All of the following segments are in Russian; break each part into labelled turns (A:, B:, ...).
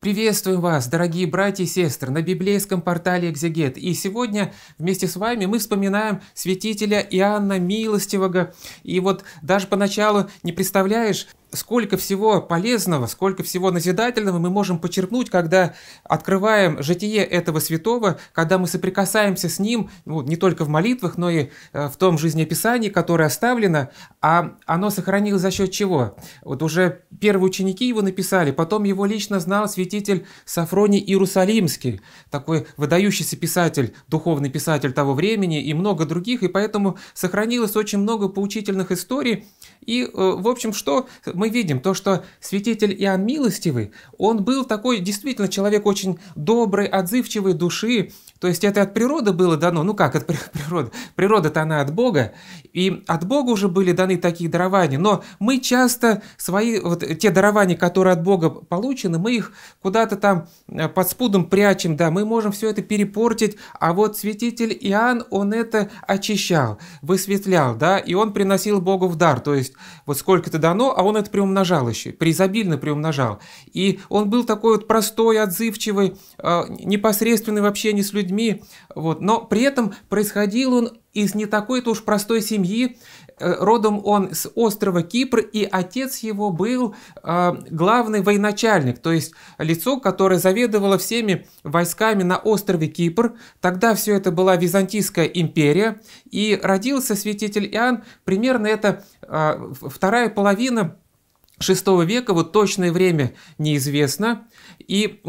A: Приветствуем вас, дорогие братья и сестры, на библейском портале «Экзегет». И сегодня вместе с вами мы вспоминаем святителя Иоанна Милостивого. И вот даже поначалу не представляешь, сколько всего полезного, сколько всего назидательного мы можем почерпнуть, когда открываем житие этого святого, когда мы соприкасаемся с ним ну, не только в молитвах, но и э, в том жизнеописании, которое оставлено, а оно сохранилось за счет чего? Вот уже первые ученики его написали, потом его лично знал святитель Сафроний Иерусалимский, такой выдающийся писатель, духовный писатель того времени и много других, и поэтому сохранилось очень много поучительных историй, и, э, в общем, что мы видим то, что святитель Иоанн Милостивый, он был такой действительно человек очень добрый, отзывчивый души, то есть это от природы было дано, ну как от природы? Природа-то она от Бога, и от Бога уже были даны такие дарования, но мы часто свои, вот те дарования, которые от Бога получены, мы их куда-то там э, под спудом прячем, да, мы можем все это перепортить, а вот святитель Иоанн, он это очищал, высветлял, да, и он приносил Богу в дар, то есть вот сколько-то дано, а он это приумножал еще, преизобильно приумножал. И он был такой вот простой, отзывчивый, э, непосредственный вообще не с людьми, людьми. Вот. Но при этом происходил он из не такой-то уж простой семьи. Э, родом он с острова Кипр, и отец его был э, главный военачальник, то есть лицо, которое заведовало всеми войсками на острове Кипр. Тогда все это была Византийская империя, и родился святитель Иоанн примерно это э, вторая половина VI века, вот точное время неизвестно. И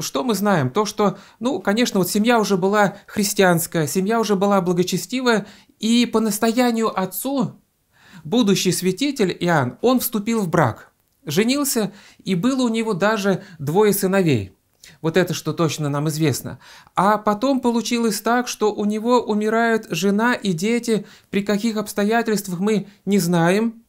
A: что мы знаем? То, что, ну, конечно, вот семья уже была христианская, семья уже была благочестивая, и по настоянию отцу будущий святитель Иоанн, он вступил в брак, женился, и было у него даже двое сыновей – вот это, что точно нам известно. А потом получилось так, что у него умирают жена и дети, при каких обстоятельствах мы не знаем.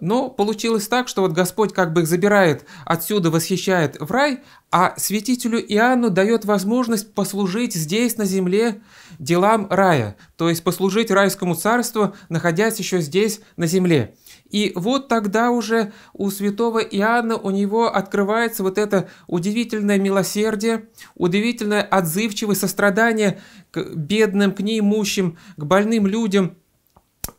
A: Но получилось так, что вот Господь как бы их забирает отсюда, восхищает в рай, а святителю Иоанну дает возможность послужить здесь, на земле, делам рая, то есть послужить райскому царству, находясь еще здесь, на земле. И вот тогда уже у святого Иоанна у него открывается вот это удивительное милосердие, удивительное отзывчивость, сострадание к бедным, к неимущим, к больным людям.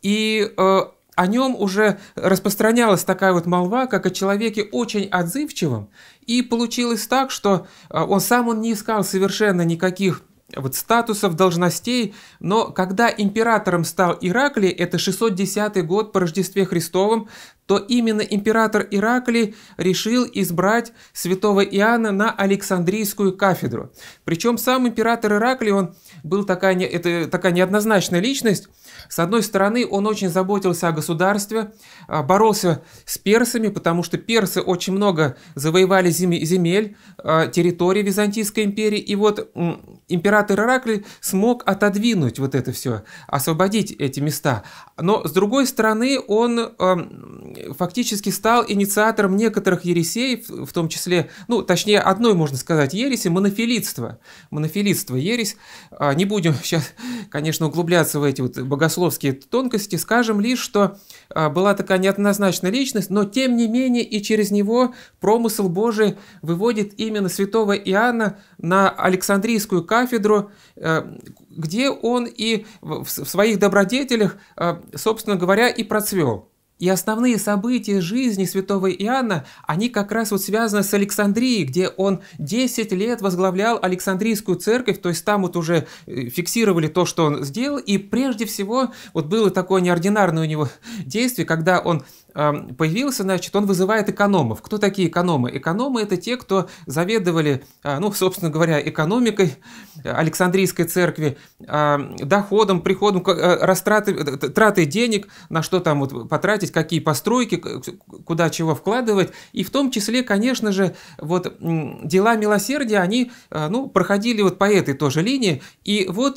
A: И э, о нем уже распространялась такая вот молва, как о человеке очень отзывчивом, и получилось так, что а, он сам он не искал совершенно никаких а, вот статусов, должностей, но когда императором стал Ираклий, это 610 год по Рождестве Христовом, то именно император Ираклий решил избрать святого Иоанна на Александрийскую кафедру. Причем сам император Ираклий, он был такая, это такая неоднозначная личность, с одной стороны, он очень заботился о государстве, а, боролся с персами, потому что персы очень много завоевали земель, а, территории Византийской империи, и вот император Ираклий смог отодвинуть вот это все, освободить эти места. Но, с другой стороны, он фактически стал инициатором некоторых ересей, в том числе, ну, точнее, одной, можно сказать, ереси, монофилитства. Монофилитство ересь. А, не будем сейчас, конечно, углубляться в эти вот богословские богословские тонкости, скажем лишь, что а, была такая неоднозначная личность, но тем не менее и через него промысл Божий выводит именно святого Иоанна на Александрийскую кафедру, э, где он и в своих добродетелях, э, собственно говоря, и процвел. И основные события жизни святого Иоанна, они как раз вот связаны с Александрией, где он 10 лет возглавлял Александрийскую церковь, то есть там вот уже э, фиксировали то, что он сделал, и прежде всего вот было такое неординарное у него действие, когда он появился, значит, он вызывает экономов. Кто такие экономы? Экономы – это те, кто заведовали, а, ну, собственно говоря, экономикой Александрийской церкви, а, доходом, приходом, э, растраты, э, траты денег, на что там вот потратить, какие постройки, куда чего вкладывать. И в том числе, конечно же, вот дела милосердия, они, э, ну, проходили вот по этой тоже линии. И вот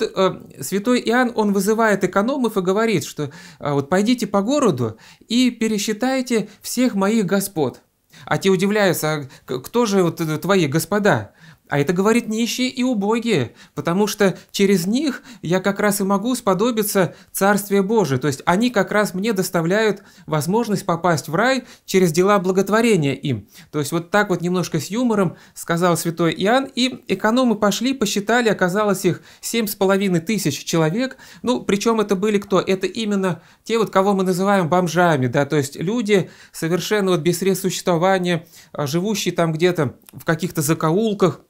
A: святой Иоанн, он вызывает экономов и говорит, что вот пойдите по городу и пересчитайте считаете всех моих господ. А те удивляются, а кто же вот э, твои господа? А это говорит нищие и убогие, потому что через них я как раз и могу сподобиться Царствия Божия. То есть они как раз мне доставляют возможность попасть в рай через дела благотворения им. То есть вот так вот немножко с юмором сказал святой Иоанн. И экономы пошли, посчитали, оказалось их семь с половиной тысяч человек. Ну, причем это были кто? Это именно те вот, кого мы называем бомжами, да, то есть люди совершенно вот без средств существования, а, живущие там где-то в каких-то закоулках,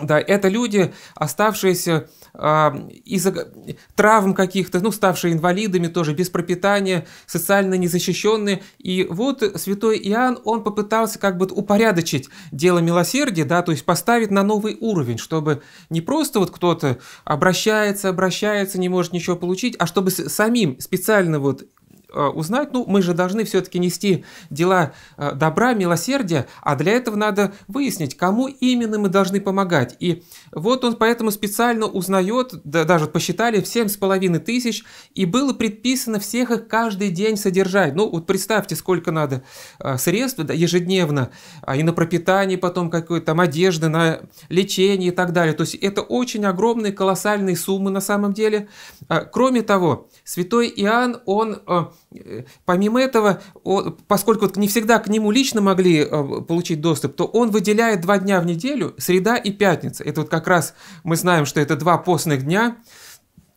A: да, это люди, оставшиеся а, из-за травм каких-то, ну, ставшие инвалидами тоже, без пропитания, социально незащищенные. И вот святой Иоанн, он попытался как бы упорядочить дело милосердия, да, то есть поставить на новый уровень, чтобы не просто вот кто-то обращается, обращается, не может ничего получить, а чтобы самим специально вот Э, узнать, ну, мы же должны все-таки нести дела э, добра, милосердия, а для этого надо выяснить, кому именно мы должны помогать. И вот он поэтому специально узнает, да, даже посчитали, семь с половиной тысяч, и было предписано всех их каждый день содержать. Ну, вот представьте, сколько надо э, средств да, ежедневно, а, и на пропитание потом какой-то там одежды, на лечение и так далее. То есть это очень огромные, колоссальные суммы на самом деле. А, кроме того, святой Иоанн, он Э, помимо этого, он, поскольку не всегда к нему лично могли э, получить доступ, то он выделяет два дня в неделю, среда и пятница. Это вот как раз мы знаем, что это два постных дня,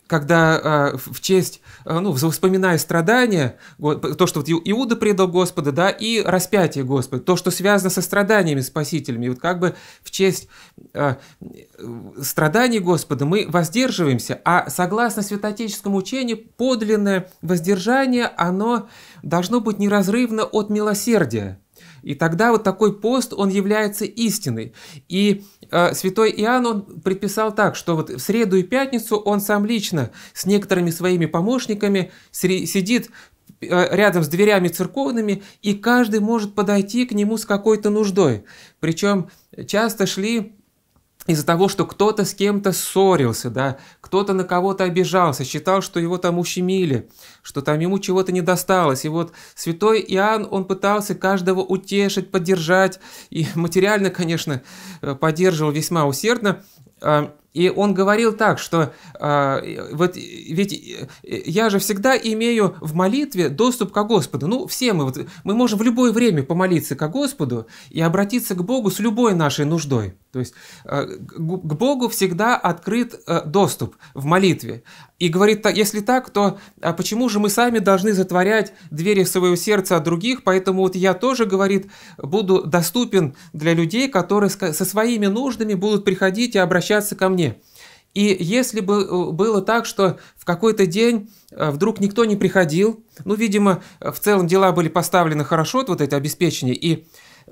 A: когда э, в честь Э, ну, вспоминаю страдания, то, что вот Иуда предал Господа, да, и распятие Господа, то, что связано со страданиями спасителями. И вот как бы в честь э, страданий Господа мы воздерживаемся, а согласно святоотеческому учению, подлинное воздержание, оно должно быть неразрывно от милосердия. И тогда вот такой пост, он является истиной. И э, святой Иоанн, он предписал так, что вот в среду и пятницу он сам лично с некоторыми своими помощниками сидит э, рядом с дверями церковными, и каждый может подойти к нему с какой-то нуждой. Причем часто шли из-за того, что кто-то с кем-то ссорился, да, кто-то на кого-то обижался, считал, что его там ущемили, что там ему чего-то не досталось. И вот святой Иоанн, он пытался каждого утешить, поддержать, и материально, конечно, э, поддерживал весьма усердно. А, и он говорил так, что э, вот ведь э, я же всегда имею в молитве доступ к Господу. Ну, все мы, вот, мы можем в любое время помолиться к Господу и обратиться к Богу с любой нашей нуждой. То есть э, к Богу всегда открыт э, доступ в молитве. И говорит, если так, то а почему же мы сами должны затворять двери своего сердца от других? Поэтому вот я тоже, говорит, буду доступен для людей, которые со своими нуждами будут приходить и обращаться ко мне жизни. И если бы э, было так, что в какой-то день э, вдруг никто не приходил, ну, видимо, э, в целом дела были поставлены хорошо, вот это обеспечение, и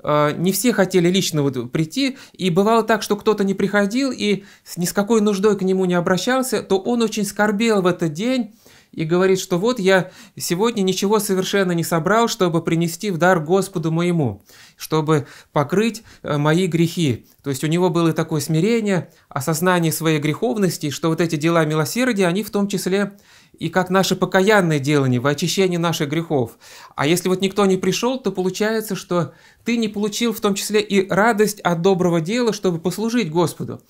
A: не все хотели лично вот прийти, и бывало так, что кто-то не приходил и ни с какой нуждой к нему не обращался, то он очень скорбел в этот день, и говорит, что вот я сегодня ничего совершенно не собрал, чтобы принести в дар Господу моему, чтобы покрыть э, мои грехи. То есть у него было такое смирение, осознание своей греховности, что вот эти дела милосердия, они в том числе и как наше покаянное делание в очищении наших грехов. А если вот никто не пришел, то получается, что ты не получил в том числе и радость от доброго дела, чтобы послужить Господу.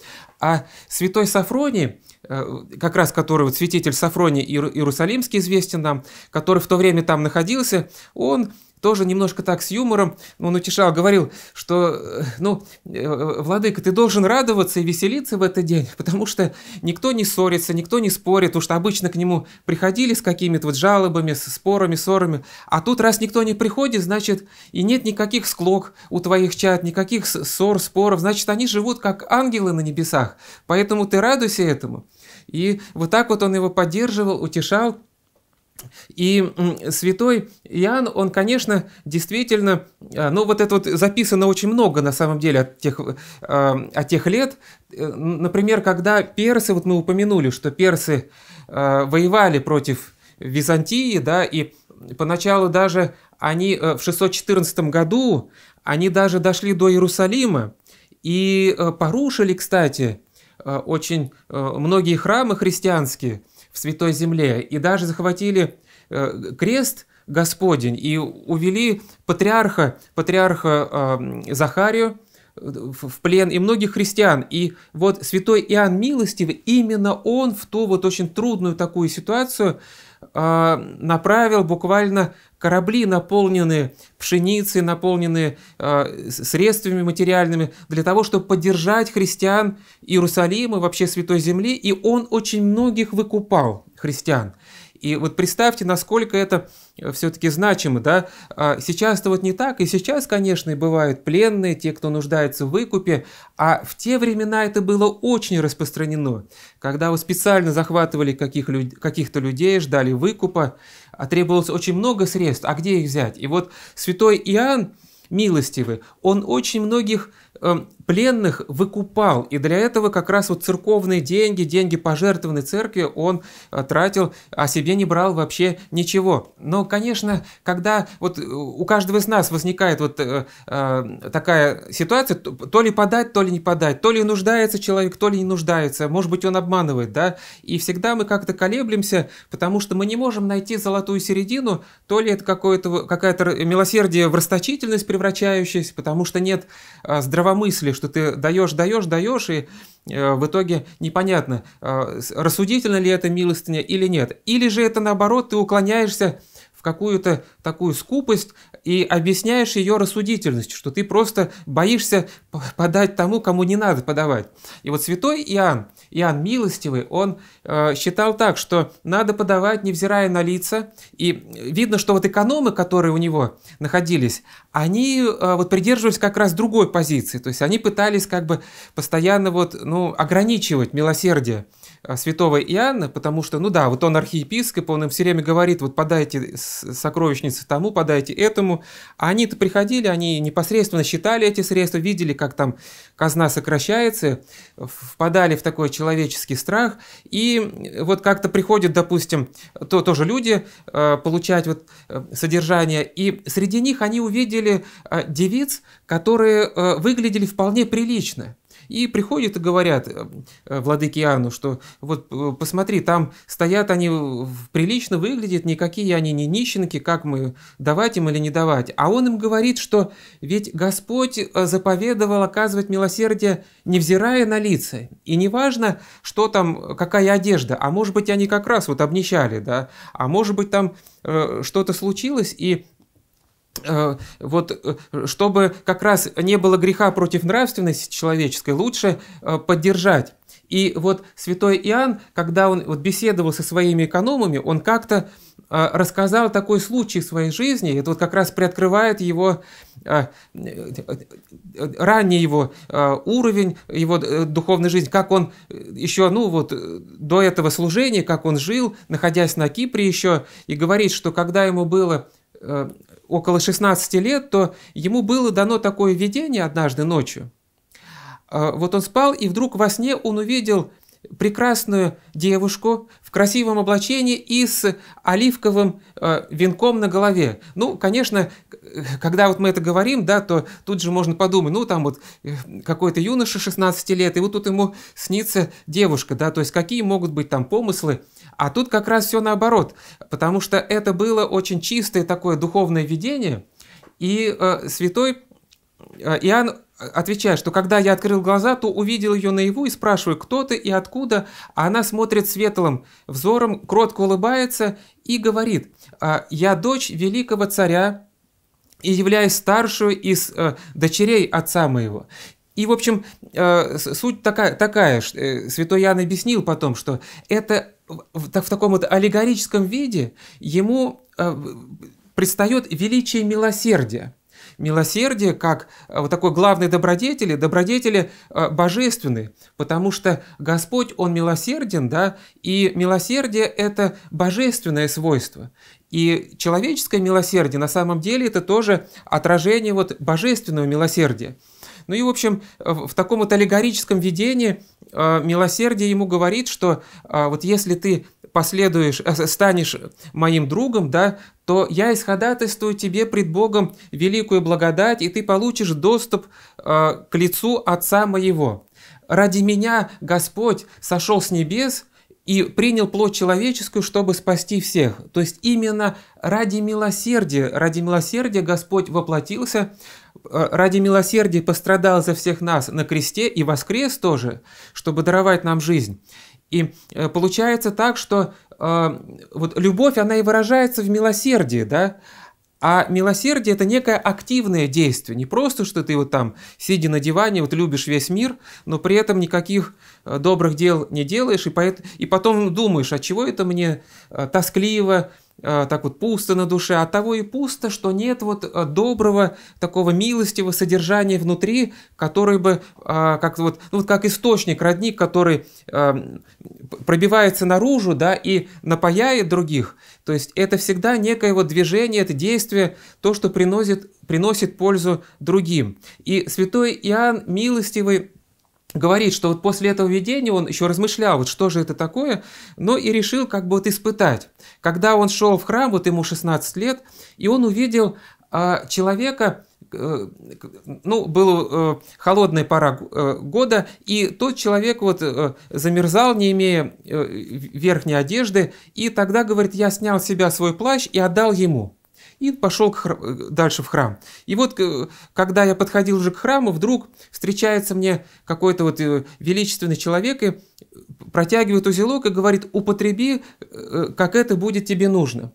A: А святой Сафроний, э, как раз который вот святитель Сафроний Иерусалимский известен нам, который в то время там находился, он тоже немножко так с юмором, он утешал, говорил, что, э, ну, э, владыка, ты должен радоваться и веселиться в этот день, потому что никто не ссорится, никто не спорит, уж что обычно к нему приходили с какими-то вот жалобами, с спорами, ссорами, а тут раз никто не приходит, значит, и нет никаких склок у твоих чат, никаких ссор, споров, значит, они живут как ангелы на небесах, поэтому ты радуйся этому. И вот так вот он его поддерживал, утешал, и святой Иоанн, он, конечно, действительно, э, ну вот это вот записано очень много на самом деле от тех, э, от тех лет. Э, например, когда персы, вот мы упомянули, что персы воевали против Византии, да, и поначалу даже они в 614 году, они даже дошли до Иерусалима и порушили, кстати, очень многие храмы христианские – в Святой Земле и даже захватили э, крест Господень и увели патриарха, патриарха э, Захарию э, в плен и многих христиан. И вот святой Иоанн Милостивый, именно он в ту вот очень трудную такую ситуацию направил буквально корабли наполнены пшеницей, наполнены э, а, средствами материальными для того, чтобы поддержать христиан Иерусалима, вообще Святой Земли, и он очень многих выкупал христиан – и вот представьте, насколько это э, все-таки значимо, да? А, Сейчас-то вот не так, и сейчас, конечно, и бывают пленные, те, кто нуждается в выкупе, а в те времена это было очень распространено, когда вы специально захватывали каких то людей, ждали выкупа, а требовалось очень много средств, а где их взять? И вот святой Иоанн, милостивый, он очень многих эм, пленных выкупал. И для этого как раз вот церковные деньги, деньги пожертвованной церкви он э, тратил, а себе не брал вообще ничего. Но, конечно, когда вот э, у каждого из нас возникает вот э, э, такая ситуация, то ли подать, то ли не подать, то ли нуждается человек, то ли не нуждается, может быть, он обманывает, да, и всегда мы как-то колеблемся, потому что мы не можем найти золотую середину, то ли это какое-то какая-то милосердие в расточительность превращающееся, потому что нет э, здравомыслия, что ты даешь, даешь, даешь, и э, в итоге непонятно, э, рассудительно ли это милостыня или нет. Или же это наоборот, ты уклоняешься в какую-то такую скупость, и объясняешь ее рассудительность, что ты просто боишься подать тому, кому не надо подавать. И вот святой Иоанн, Иоанн Милостивый, он э, считал так, что надо подавать, невзирая на лица, и видно, что вот экономы, которые у него находились, они э, вот придерживались как раз другой позиции, то есть они пытались как бы постоянно вот, ну, ограничивать милосердие. Э, святого Иоанна, потому что, ну да, вот он архиепископ, он им все время говорит, вот подайте сокровищницы тому, подайте этому. А они-то приходили, они непосредственно считали эти средства, видели, как там казна сокращается, впадали в такой человеческий страх. И вот как-то приходят, допустим, то, тоже люди э, получать вот э, содержание, и среди них они увидели девиц, которые выглядели вполне прилично – и приходят и говорят э, э, владыке Иоанну, что вот э, посмотри, там стоят они, прилично выглядят, никакие они не нищенки, как мы давать им или не давать. А он им говорит, что ведь Господь заповедовал оказывать милосердие, невзирая на лица. И неважно, что там, какая одежда, а может быть, они как раз вот обнищали, да, а может быть, там э, что-то случилось, и Э, вот э, чтобы как раз не было греха против нравственности человеческой, лучше э, поддержать. И вот святой Иоанн, когда он вот беседовал со своими экономами, он как-то рассказал такой случай в своей жизни, это вот как раз приоткрывает его ранний его уровень, его духовной жизни, как он еще, ну вот до этого служения, как он жил, находясь на Кипре еще, и говорит, что когда ему было около 16 лет, то ему было дано такое видение однажды ночью. А, вот он спал, и вдруг во сне он увидел прекрасную девушку в красивом облачении и с оливковым э, венком на голове. Ну, конечно, когда вот мы это говорим, да, то тут же можно подумать, ну, там вот э, какой-то юноша 16 лет, и вот тут ему снится девушка, да, то есть какие могут быть там помыслы а тут как раз все наоборот, потому что это было очень чистое такое духовное видение, и э, святой э, Иоанн э, отвечает, что когда я открыл глаза, то увидел ее наяву и спрашиваю, кто ты и откуда, а она смотрит светлым взором, кротко улыбается и говорит, «А я дочь великого царя, и являюсь старшую из э, дочерей отца моего. И, в общем, э, суть такая, такая э, святой Иоанн объяснил потом, что это в, таком вот аллегорическом виде ему э, предстает величие милосердия. Милосердие как вот такой главный добродетели, добродетели божественные, потому что Господь, Он милосерден, да, и милосердие – это божественное свойство. И человеческое милосердие на самом деле это тоже отражение вот божественного милосердия – ну и, в общем, в таком вот аллегорическом видении э, милосердие ему говорит, что э, вот если ты последуешь, э, станешь моим другом, да, то я исходатайствую тебе пред Богом великую благодать, и ты получишь доступ к лицу Отца моего. Ради меня Господь сошел с небес и принял плоть человеческую, чтобы спасти всех. То есть именно ради милосердия, ради милосердия Господь воплотился, Э, ради милосердия пострадал за всех нас на кресте и воскрес тоже, чтобы даровать нам жизнь. И э, получается так, что э, вот любовь, она и выражается в милосердии, да, а милосердие – это некое активное действие, не просто, что ты вот там, сидя на диване, вот любишь весь мир, но при этом никаких добрых дел не делаешь, и, поэт... и потом думаешь, а чего это мне тоскливо, Э, так вот пусто на душе, от а того и пусто, что нет вот э, доброго, такого милостивого содержания внутри, который бы, э, как вот, ну, вот как источник, родник, который пробивается наружу, да, и напаяет других. То есть это всегда некое вот движение, это действие, то, что приносит, приносит пользу другим. И святой Иоанн милостивый говорит, что вот после этого видения он еще размышлял, вот что же это такое, но и решил как бы вот испытать. Когда он шел в храм, вот ему 16 лет, и он увидел а, человека, э, ну, была э, холодная пора э, года, и тот человек вот замерзал, не имея верхней одежды, и тогда, говорит, я снял с себя свой плащ и отдал ему и пошел к хр... дальше в храм. И вот, э, когда я подходил уже к храму, вдруг встречается мне какой-то вот э, величественный человек и э, протягивает узелок и говорит, употреби, как это будет тебе нужно.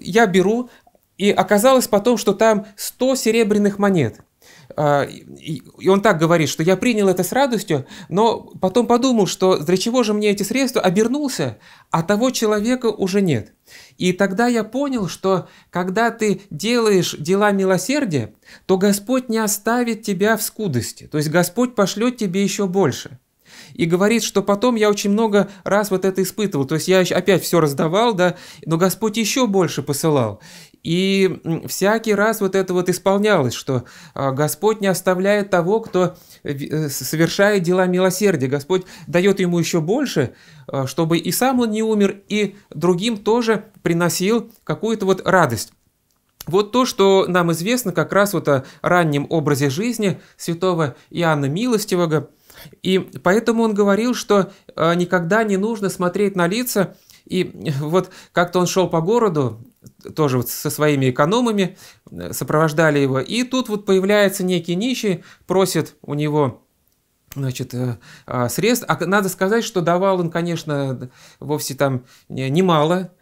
A: Я беру, и оказалось потом, что там 100 серебряных монет – а, и он так говорит, что я принял это с радостью, но потом подумал, что для чего же мне эти средства, обернулся, а того человека уже нет. И тогда я понял, что когда ты делаешь дела милосердия, то Господь не оставит тебя в скудости, то есть Господь пошлет тебе еще больше и говорит, что потом я очень много раз вот это испытывал, то есть я опять все раздавал, да, но Господь еще больше посылал. И всякий раз вот это вот исполнялось, что а, Господь не оставляет того, кто э, э, совершает дела милосердия. Господь дает ему еще больше, а, чтобы и сам он не умер, и другим тоже приносил какую-то вот радость. Вот то, что нам известно как раз вот о раннем образе жизни святого Иоанна Милостивого. И поэтому он говорил, что а, никогда не нужно смотреть на лица, и э, вот как-то он шел по городу, тоже вот со своими экономами э, сопровождали его. И тут вот появляется некий нищий, просит у него значит, э, а, средств. А надо сказать, что давал он, конечно, вовсе там немало,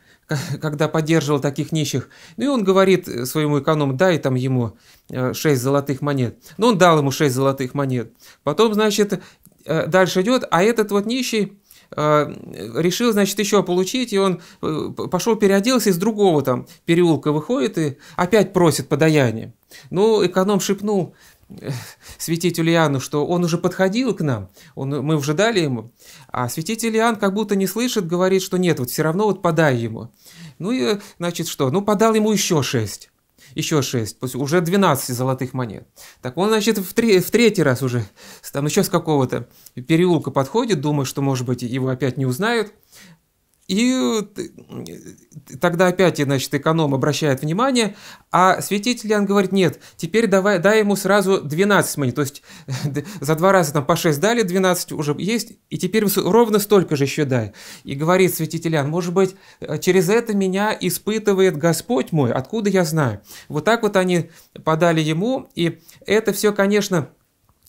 A: когда поддерживал таких нищих. Ну и он говорит своему эконому, дай там ему 6 э, золотых монет. Ну он дал ему 6 золотых монет. Потом, значит, дальше идет, а этот вот нищий Э, решил, значит, еще получить, и он э, пошел переоделся из другого там переулка выходит и опять просит подаяние. Ну, эконом шепнул э, святитель Иоанну, что он уже подходил к нам, он, мы уже дали ему, а святитель Иоанн как будто не слышит, говорит, что нет, вот все равно вот подай ему. Ну и, значит, что? Ну, подал ему еще шесть еще 6, уже 12 золотых монет. Так он, значит, в, три, в третий раз уже, там еще с какого-то переулка подходит, думает, что, может быть, его опять не узнают, и тогда опять, значит, эконом обращает внимание, а святитель Иоанн говорит, нет, теперь давай, дай ему сразу 12 монет, то есть за два раза там по 6 дали, 12 уже есть, и теперь ровно столько же еще дай. И говорит святитель Иоанн, может быть, э, через это меня испытывает Господь мой, откуда я знаю. Вот так вот они подали ему, и это все, конечно,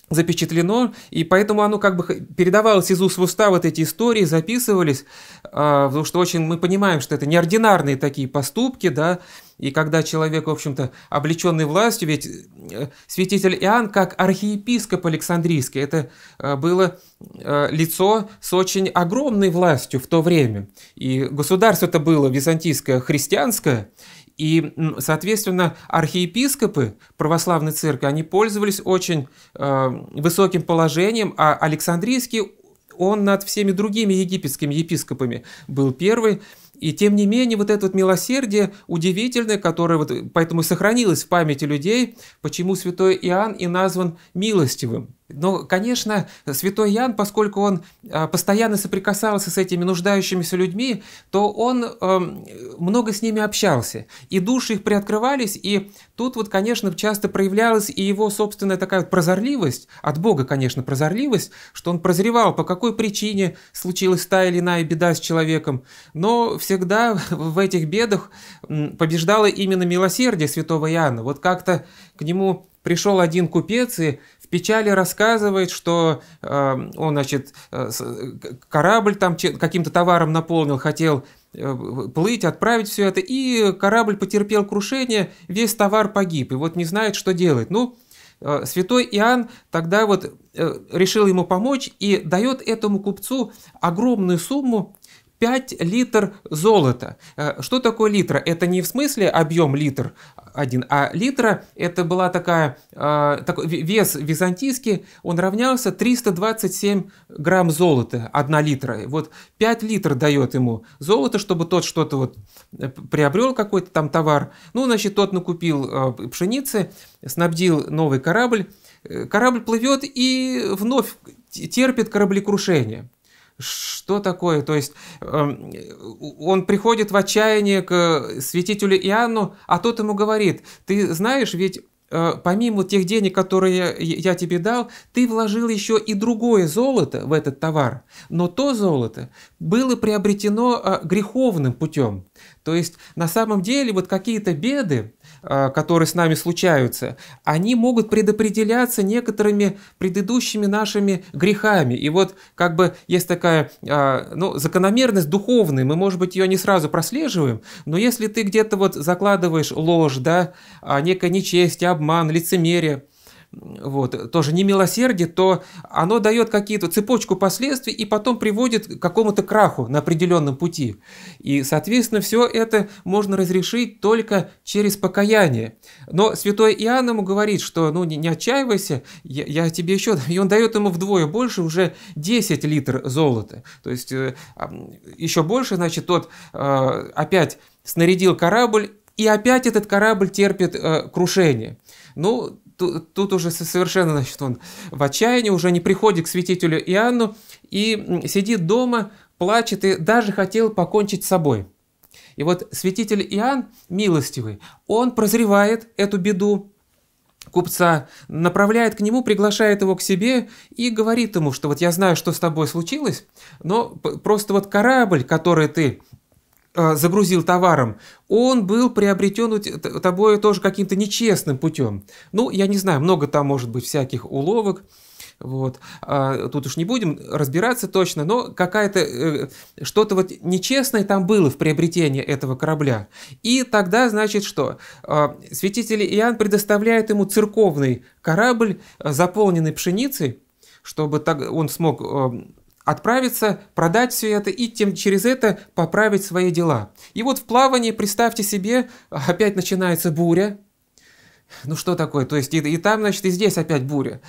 A: запечатлено, и поэтому оно как бы передавалось из уст в уста, вот эти истории записывались, а, потому что очень мы понимаем, что это неординарные такие поступки, да, и когда человек, в общем-то, облеченный властью, ведь э, святитель Иоанн, как архиепископ Александрийский, это э, было э, лицо с очень огромной властью в то время. И государство это было византийское, христианское, и, соответственно, архиепископы православной церкви, они пользовались очень э, высоким положением, а Александрийский, он над всеми другими египетскими епископами был первый. И тем не менее, вот это вот милосердие удивительное, которое вот поэтому сохранилось в памяти людей, почему святой Иоанн и назван милостивым. Но, конечно, святой Ян, поскольку он а, постоянно соприкасался с этими нуждающимися людьми, то он эм, много с ними общался, и души их приоткрывались, и тут вот, конечно, часто проявлялась и его собственная такая вот прозорливость, от Бога, конечно, прозорливость, что он прозревал, по какой причине случилась та или иная беда с человеком, но всегда в этих бедах побеждало именно милосердие святого Яна. Вот как-то к нему пришел один купец и в печали рассказывает, что э, он, значит, э, корабль там каким-то товаром наполнил, хотел э, плыть, отправить все это, и корабль потерпел крушение, весь товар погиб, и вот не знает, что делать. Ну, э, святой Иоанн тогда вот решил ему помочь и дает этому купцу огромную сумму 5 литр золота. Э, что такое литра? Это не в смысле объем литр один, а литра это была такая, э, такой вес византийский, он равнялся 327 грамм золота, 1 литра. Вот 5 литр дает ему золото, чтобы тот что-то вот э, приобрел какой-то там товар. Ну, значит, тот накупил пшеницы, снабдил новый корабль, корабль плывет и вновь терпит кораблекрушение. Что такое? То есть эм, он приходит в отчаяние к э, святителю Иоанну, а тот ему говорит, ты знаешь, ведь э, помимо тех денег, которые я тебе дал, ты вложил еще и другое золото в этот товар. Но то золото было приобретено э, греховным путем. То есть на самом деле вот какие-то беды, Э, которые с нами случаются, они могут предопределяться некоторыми предыдущими нашими грехами. И вот как бы есть такая э, ну, закономерность духовная, мы, может быть, ее не сразу прослеживаем, но если ты где-то вот закладываешь ложь, да, а, некая нечесть, обман, лицемерие, вот, тоже не милосердие, то оно дает какие-то цепочку последствий и потом приводит к какому-то краху на определенном пути. И, соответственно, все это можно разрешить только через покаяние. Но святой Иоанн ему говорит, что ну не, не отчаивайся, я, я тебе еще... И он дает ему вдвое больше, уже 10 литр золота. То есть э, еще больше, значит, тот э, опять снарядил корабль, и опять этот корабль терпит э, крушение. Ну, тут, уже совершенно, значит, он в отчаянии, уже не приходит к святителю Иоанну и сидит дома, плачет и даже хотел покончить с собой. И вот святитель Иоанн милостивый, он прозревает эту беду купца, направляет к нему, приглашает его к себе и говорит ему, что вот я знаю, что с тобой случилось, но просто вот корабль, который ты Э, загрузил товаром, он был приобретен тобой тоже каким-то нечестным путем. Ну, я не знаю, много там может быть всяких уловок. Вот. А, тут уж не будем разбираться точно, но какая-то э, что-то вот нечестное там было в приобретении этого корабля. И тогда, значит, что? А, святитель Иоанн предоставляет ему церковный корабль, э, заполненный пшеницей, чтобы так он смог отправиться, продать все это и тем через это поправить свои дела. И вот в плавании, представьте себе, опять начинается буря. Ну что такое? То есть и, и там, значит, и здесь опять буря.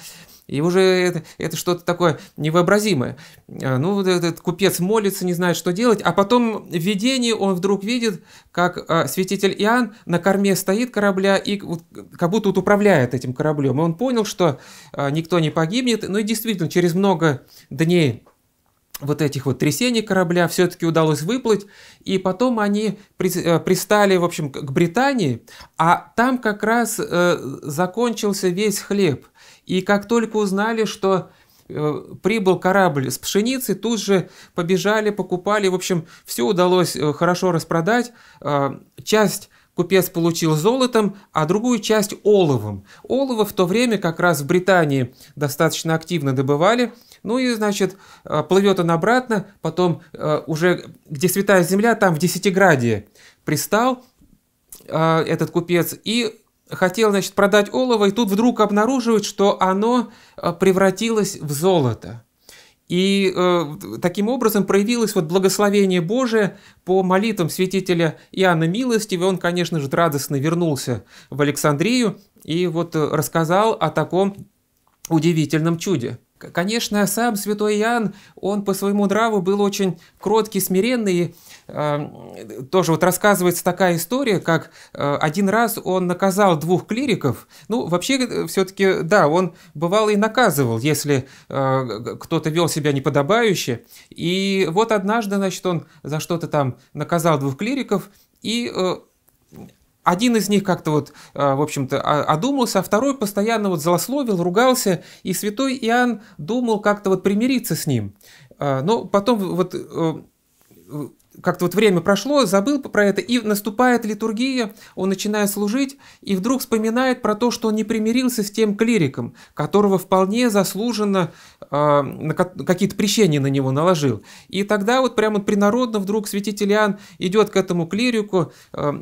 A: И уже это, это что-то такое невообразимое. А, ну, этот купец молится, не знает, что делать, а потом в видении он вдруг видит, как а, святитель Иоанн на корме стоит корабля и вот, как будто вот управляет этим кораблем. И он понял, что а, никто не погибнет. Ну и действительно, через много дней вот этих вот трясений корабля все-таки удалось выплыть, и потом они при, э, пристали, в общем, к Британии, а там как раз э, закончился весь хлеб. И как только узнали, что э, прибыл корабль с пшеницей, тут же побежали, покупали, в общем, все удалось э, хорошо распродать, э, часть купец получил золотом, а другую часть оловом. Олово в то время как раз в Британии достаточно активно добывали – ну и, значит, э, плывет он обратно, потом э, уже, где святая земля, там в Десятиграде пристал э, этот купец и хотел, значит, продать олово, и тут вдруг обнаруживает, что оно превратилось в золото. И э, таким образом проявилось вот благословение Божие по молитвам святителя Иоанна Милостивого. Он, конечно же, радостно вернулся в Александрию и вот рассказал о таком удивительном чуде. Конечно, сам святой Иоанн, он по своему нраву был очень кроткий, смиренный. Э, тоже вот рассказывается такая история, как э, один раз он наказал двух клириков. Ну, вообще, э, все-таки, да, он бывало и наказывал, если кто-то вел себя неподобающе. И вот однажды, значит, он за что-то там наказал двух клириков, и один из них как-то вот, а, в общем-то, а, одумался, а второй постоянно вот злословил, ругался, и святой Иоанн думал как-то вот примириться с ним. А, но потом вот э, э, как-то вот время прошло, забыл про это, и наступает литургия, он начинает служить, и вдруг вспоминает про то, что он не примирился с тем клириком, которого вполне заслуженно э, какие-то прещения на него наложил. И тогда вот прямо вот принародно вдруг святитель Иоанн идет к этому клирику, э,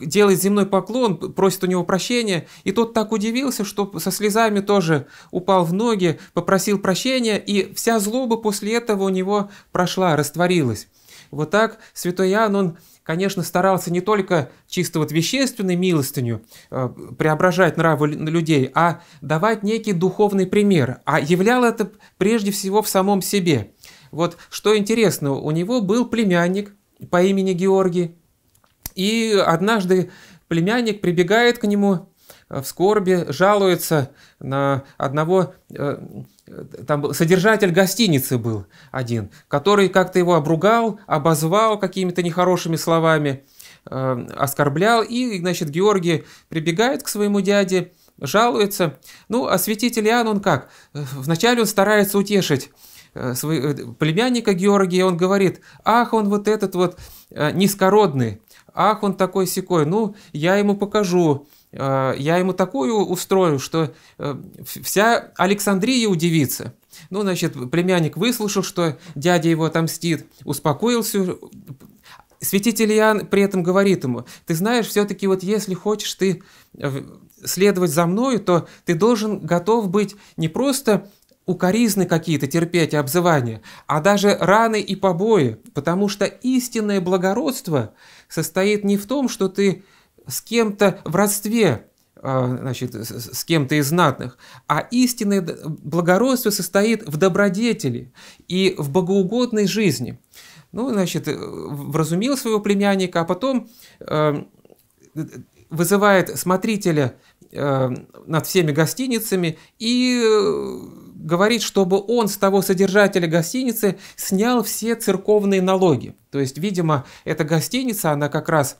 A: делает земной поклон, просит у него прощения, и тот так удивился, что со слезами тоже упал в ноги, попросил прощения, и вся злоба после этого у него прошла, растворилась. Вот так святой Иоанн, он, конечно, старался не только чисто вот вещественной милостынью э, преображать нравы людей, а давать некий духовный пример, а являл это прежде всего в самом себе. Вот что интересно, у него был племянник по имени Георгий, и однажды племянник прибегает к нему э, в скорби, жалуется на одного, э, э, там содержатель гостиницы был один, который как-то его обругал, обозвал какими-то нехорошими словами, оскорблял, и, значит, Георгий прибегает к своему дяде, жалуется. Ну, а святитель Иоанн, он как? Вначале он старается утешить племянника Георгия, он говорит, ах, он вот этот вот низкородный, Ах, он такой секой, ну, я ему покажу, э, я ему такую устрою, что э, вся Александрия удивится. Ну, значит, племянник выслушал, что дядя его отомстит, успокоился. Э, святитель Иоанн при этом говорит ему, ты знаешь, все-таки вот если хочешь ты следовать за мною, то ты должен готов быть не просто укоризны какие-то терпеть и обзывания, а даже раны и побои, потому что истинное благородство состоит не в том, что ты с кем-то в родстве, а, значит, с кем-то из знатных, а истинное благородство состоит в добродетели и в богоугодной жизни. Ну, значит, э, вразумил своего племянника, а потом э, вызывает смотрителя э, над всеми гостиницами и говорит, чтобы он с того содержателя гостиницы снял все церковные налоги. То есть, видимо, эта гостиница, она как раз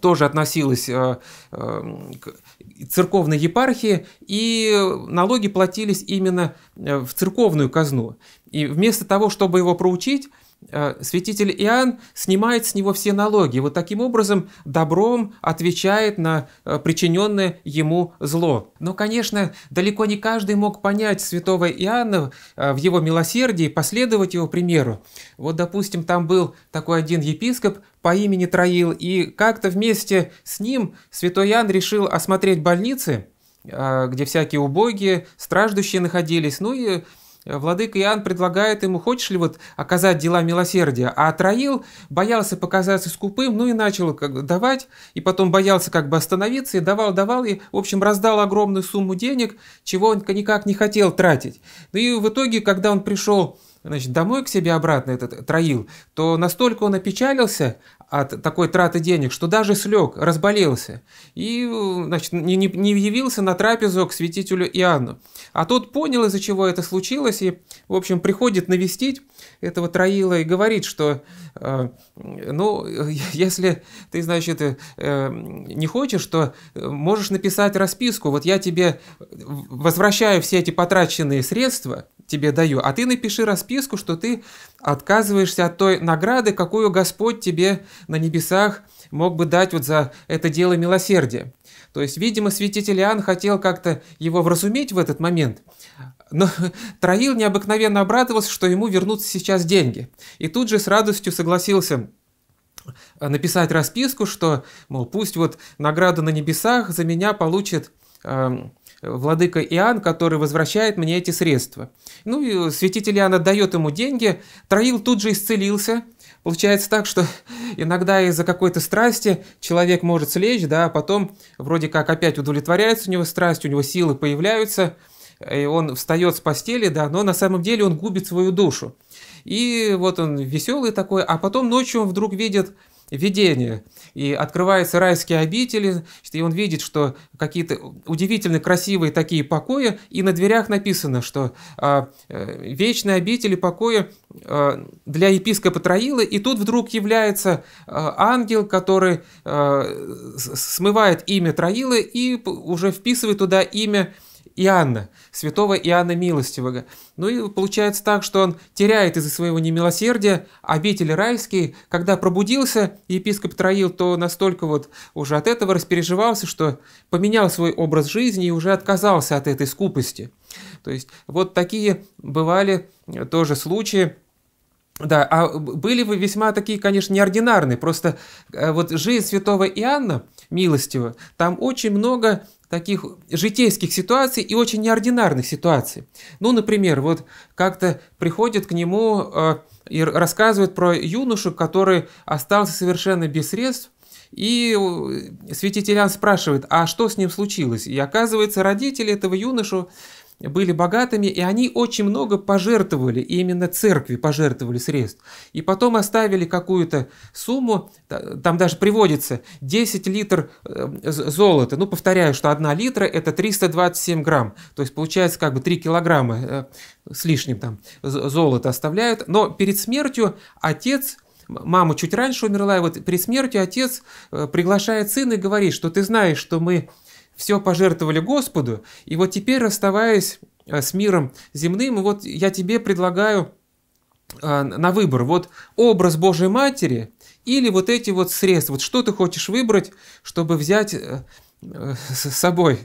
A: тоже относилась э, э, к церковной епархии, и налоги платились именно э, в церковную казну. И вместо того, чтобы его проучить, Э, святитель Иоанн снимает с него все налоги. Вот таким образом добром отвечает на э, причиненное ему зло. Но, конечно, далеко не каждый мог понять святого Иоанна э, в его милосердии, последовать его примеру. Вот, допустим, там был такой один епископ по имени Троил, и как-то вместе с ним святой Иоанн решил осмотреть больницы, где всякие убогие, страждущие находились, ну и Э, владыка Иоанн предлагает ему, хочешь ли вот оказать дела милосердия, а отроил, боялся показаться скупым, ну и начал как, давать, и потом боялся как бы остановиться, и давал, давал, и, в общем, раздал огромную сумму денег, чего он никак не хотел тратить. Ну и в итоге, когда он пришел значит, домой к себе обратно этот троил, то настолько он опечалился от такой траты денег, что даже слег, разболелся. И, значит, не, не, не явился на трапезу к святителю Иоанну. А тот понял, из-за чего это случилось, и, в общем, приходит навестить этого троила и говорит, что, э, ну, если ты, значит, э, не хочешь, то можешь написать расписку, вот я тебе возвращаю все эти потраченные средства, тебе даю, а ты напиши расписку, что ты отказываешься от той награды, какую Господь тебе на небесах мог бы дать вот за это дело милосердия. То есть, видимо, святитель Иоанн хотел как-то его вразумить в этот момент, но Троил необыкновенно обрадовался, что ему вернутся сейчас деньги. И тут же с радостью согласился э, написать расписку, что, мол, пусть вот награду на небесах за меня получит эм, владыка Иоанн, который возвращает мне эти средства. Ну, и святитель Иоанн отдает ему деньги, Троил тут же исцелился. Получается так, что иногда из-за какой-то страсти человек может слечь, да, а потом вроде как опять удовлетворяется у него страсть, у него силы появляются, и он встает с постели, да, но на самом деле он губит свою душу. И вот он веселый такой, а потом ночью он вдруг видит видение. И открываются райские обители, и он видит, что какие-то удивительно красивые такие покои, и на дверях написано, что а, э, вечные обители покоя э, для епископа Троила, и тут вдруг является э, ангел, который э, смывает имя Троила и уже вписывает туда имя Иоанна, святого Иоанна Милостивого. Ну и получается так, что он теряет из-за своего немилосердия обитель райский. Когда пробудился епископ Троил, то настолько вот уже от этого распереживался, что поменял свой образ жизни и уже отказался от этой скупости. То есть вот такие бывали тоже случаи, да, а были вы весьма такие, конечно, неординарные. Просто э, вот жизнь святого Иоанна милостиво, там очень много таких житейских ситуаций и очень неординарных ситуаций. Ну, например, вот как-то приходит к нему э, и рассказывает про юношу, который остался совершенно без средств, и э, святитель Иоанн спрашивает, а что с ним случилось? И оказывается, родители этого юношу были богатыми, и они очень много пожертвовали, и именно церкви пожертвовали средств. И потом оставили какую-то сумму, там даже приводится 10 литр э, золота. Ну, повторяю, что 1 литра – это 327 грамм. То есть, получается, как бы 3 килограмма э, с лишним там золота оставляют. Но перед смертью отец мама чуть раньше умерла, и вот при смерти отец э, приглашает сына и говорит, что ты знаешь, что мы все пожертвовали Господу, и вот теперь, расставаясь э, с миром земным, вот я тебе предлагаю э, на выбор, вот образ Божьей Матери или вот эти вот средства, вот что ты хочешь выбрать, чтобы взять э, с собой.